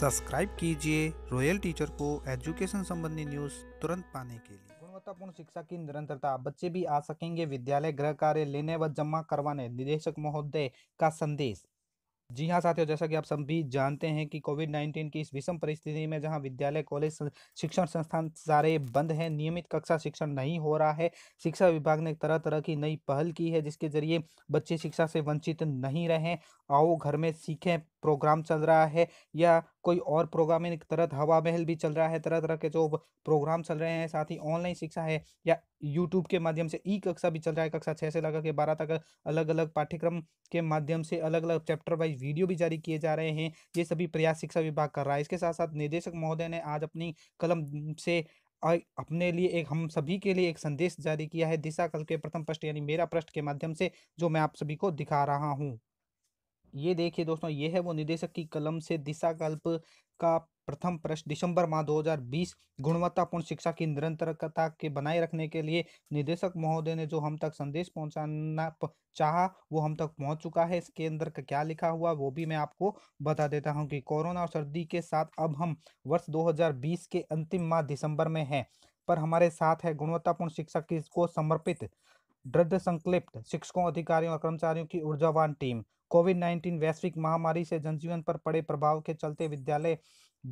subscribe कीजिए royal teacher को education संबंधी न्यूज तुरंत पाने के लिए गुणवत्तापूर्ण शिक्षा की निरंतरता बच्चे भी आ सकेंगे विद्यालय गृह कार्य लेने व जमा करवाने निदेशक महोदय का संदेश जी हाँ साथियों जैसा कि आप सभी जानते हैं कि कोविड 19 की इस विषम परिस्थिति में जहां विद्यालय कॉलेज शिक्षण संस्थान सारे बंद हैं नियमित कक्षा शिक्षण नहीं हो रहा है शिक्षा विभाग ने तरह तरह की नई पहल की है जिसके जरिए बच्चे शिक्षा से वंचित नहीं रहें आओ घर में सीखें प्रोग्राम चल रहा है या कोई और प्रोग्राम तरह हवा महल भी चल रहा है तरह तरह के जो प्रोग्राम चल रहे हैं साथ ही ऑनलाइन शिक्षा है या यूट्यूब के माध्यम से ई कक्षा भी चल रहा है कक्षा छः से लगा के बारह तक अलग अलग पाठ्यक्रम के माध्यम से अलग अलग चैप्टर वाइज वीडियो भी जारी किए जा रहे हैं ये सभी प्रयास शिक्षा विभाग कर रहा है इसके साथ साथ निदेशक महोदय ने आज अपनी कलम से और अपने लिए एक हम सभी के लिए एक संदेश जारी किया है दिशा कल के प्रथम पृष्ठ यानी मेरा पृष्ठ के माध्यम से जो मैं आप सभी को दिखा रहा हूँ ये देखिए दोस्तों ये है वो निदेशक की कलम से दिशा कल्प का प्रथम प्रश्न दिसंबर माह 2020 गुणवत्तापूर्ण शिक्षा की निरंतरता के बनाए रखने के लिए निदेशक महोदय ने जो हम तक संदेश पहुंचाना चाहा वो हम तक पहुंच चुका है इसके अंदर का क्या लिखा हुआ वो भी मैं आपको बता देता हूं कि कोरोना और सर्दी के साथ अब हम वर्ष 2020 के अंतिम माह दिसंबर में हैं पर हमारे साथ है गुणवत्तापूर्ण शिक्षा की को समर्पित दृढ़ संकलिप्त शिक्षकों अधिकारियों और कर्मचारियों की ऊर्जावान टीम कोविड नाइन्टीन वैश्विक महामारी से जनजीवन पर पड़े प्रभाव के चलते विद्यालय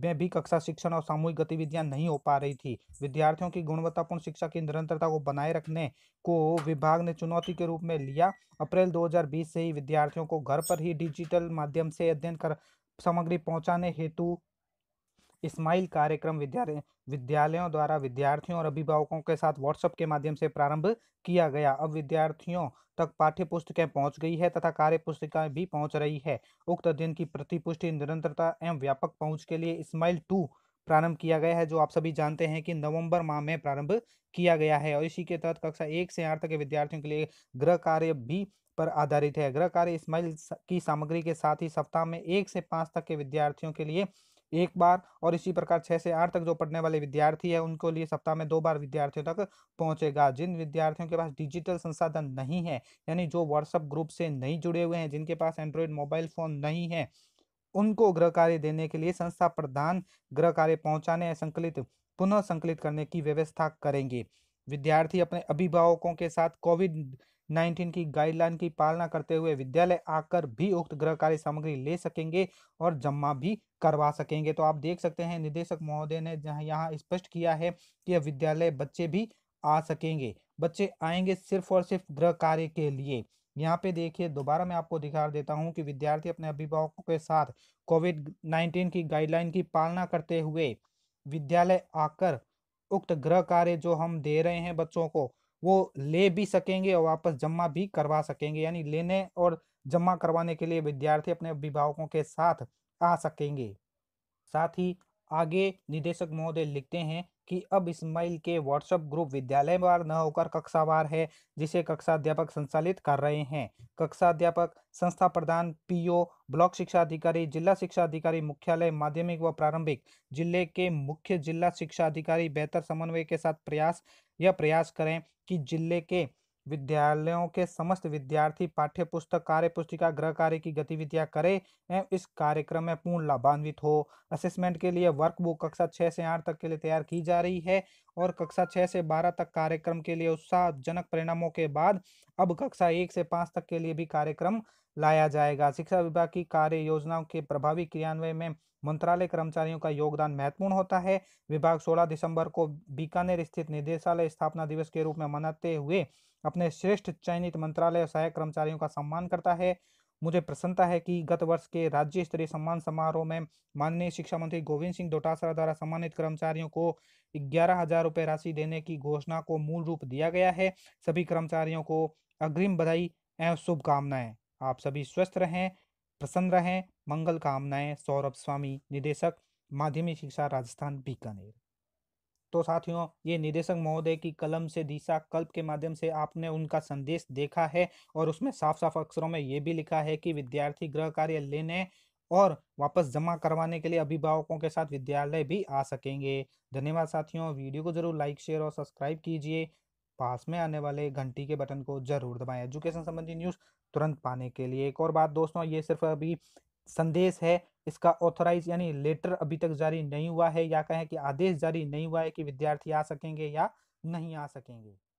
में भी कक्षा शिक्षण और सामूहिक गतिविधियां नहीं हो पा रही थी विद्यार्थियों की गुणवत्तापूर्ण शिक्षा की निरंतरता को बनाए रखने को विभाग ने चुनौती के रूप में लिया अप्रैल 2020 से ही विद्यार्थियों को घर पर ही डिजिटल माध्यम से अध्ययन कर सामग्री पहुंचाने हेतु इस्माइल कार्यक्रम विद्यालय विद्यालयों द्वारा विद्यार्थियों और अभिभावकों के साथ व्हाट्सएप के माध्यम से प्रारंभ किया गया अब विद्यार्थियों तक पाठ्य पुस्तकें पहुंच गई है तथा कार्य पुस्तिकाएं भी पहुंच रही है उक्त अध्ययन की प्रतिपुष्टि निरंतरता एवं व्यापक पहुंच के लिए स्माइल टू प्रारंभ किया गया है जो आप सभी जानते हैं कि नवंबर माह में प्रारंभ किया गया है और इसी के तहत कक्षा एक से आठ तक के विद्यार्थियों के लिए गृह कार्य भी पर आधारित है गृह कार्य इस्माइल की सामग्री के साथ ही सप्ताह में एक से पाँच तक के विद्यार्थियों के लिए एक बार और इसी प्रकार छः से आठ तक जो पढ़ने वाले विद्यार्थी है उनको लिए सप्ताह में दो बार विद्यार्थियों तक पहुंचेगा जिन विद्यार्थियों के पास डिजिटल संसाधन नहीं है यानी जो व्हाट्सअप ग्रुप से नहीं जुड़े हुए हैं जिनके पास एंड्रॉयड मोबाइल फ़ोन नहीं है उनको गृह कार्य देने के लिए संस्था प्रधान गृह कार्य पहुँचाने या संकलित पुनः संकलित करने की व्यवस्था करेंगे विद्यार्थी अपने अभिभावकों के साथ कोविड 19 की गाइडलाइन की पालना करते हुए विद्यालय आकर भी उक्त कार्य सामग्री ले सकेंगे और जमा भी करवा सकेंगे तो आप देख सकते हैं निदेशक महोदय ने जहाँ यहाँ स्पष्ट किया है कि विद्यालय बच्चे भी आ सकेंगे बच्चे आएंगे सिर्फ और सिर्फ गृह कार्य के लिए यहाँ पे देखिए दोबारा मैं आपको दिखा देता हूँ कि विद्यार्थी अपने अभिभावकों के साथ कोविड नाइन्टीन की गाइडलाइन की पालना करते हुए विद्यालय आकर उक्त गृह कार्य जो हम दे रहे हैं बच्चों को वो ले भी सकेंगे और वापस जमा भी करवा सकेंगे यानी लेने और जमा करवाने के लिए विद्यार्थी अपने अभिभावकों के साथ आ सकेंगे साथ ही आगे निदेशक महोदय लिखते हैं कि अब इस्माइल के व्हाट्सएप ग्रुप विद्यालयवार न होकर कक्षावार है जिसे कक्षा अध्यापक संचालित कर रहे हैं कक्षा अध्यापक संस्था प्रधान पीओ ब्लॉक शिक्षा अधिकारी जिला शिक्षा अधिकारी मुख्यालय माध्यमिक व प्रारंभिक जिले के मुख्य जिला शिक्षा अधिकारी बेहतर समन्वय के साथ प्रयास यह प्रयास करें कि जिले के विद्यालयों के समस्त विद्यार्थी पाठ्य पुस्तक कार्य पुस्तिका गृह कार्य की गतिविधियां करें एवं इस कार्यक्रम में पूर्ण लाभान्वित हो असेसमेंट के लिए वर्कबुक कक्षा छः से आठ तक के लिए तैयार की जा रही है और कक्षा छः से बारह तक कार्यक्रम के लिए उत्साहजनक परिणामों के बाद अब कक्षा एक से पाँच तक के लिए भी कार्यक्रम लाया जाएगा शिक्षा विभाग की कार्य योजनाओं के प्रभावी क्रियान्वयन में मंत्रालय कर्मचारियों का योगदान महत्वपूर्ण होता है विभाग 16 दिसंबर को बीकानेर स्थित निदेशालय स्थापना दिवस के रूप में मनाते हुए अपने श्रेष्ठ चयनित मंत्रालय सहायक कर्मचारियों का सम्मान करता है मुझे प्रसन्नता है कि गत वर्ष के राज्य स्तरीय सम्मान समारोह में माननीय शिक्षा मंत्री गोविंद सिंह डोटासरा द्वारा सम्मानित कर्मचारियों को ग्यारह हजार रुपये राशि देने की घोषणा को मूल रूप दिया गया है सभी कर्मचारियों को अग्रिम बधाई एवं शुभकामनाएं आप सभी स्वस्थ रहें प्रसन्न रहें मंगल कामनाएं सौरभ स्वामी निदेशक माध्यमिक शिक्षा राजस्थान बीकानेर तो साथियों ये निदेशक महोदय की कलम से दिशा कल्प के माध्यम से आपने उनका संदेश देखा है और उसमें साफ साफ अक्षरों में ये भी लिखा है कि विद्यार्थी गृह कार्य लेने और वापस जमा करवाने के लिए अभिभावकों के साथ विद्यालय भी आ सकेंगे धन्यवाद साथियों वीडियो को जरूर लाइक शेयर और सब्सक्राइब कीजिए पास में आने वाले घंटी के बटन को जरूर दबाएं एजुकेशन संबंधी न्यूज़ तुरंत पाने के लिए एक और बात दोस्तों ये सिर्फ अभी संदेश है इसका ऑथोराइज यानी लेटर अभी तक जारी नहीं हुआ है या कहें कि आदेश जारी नहीं हुआ है कि विद्यार्थी आ सकेंगे या नहीं आ सकेंगे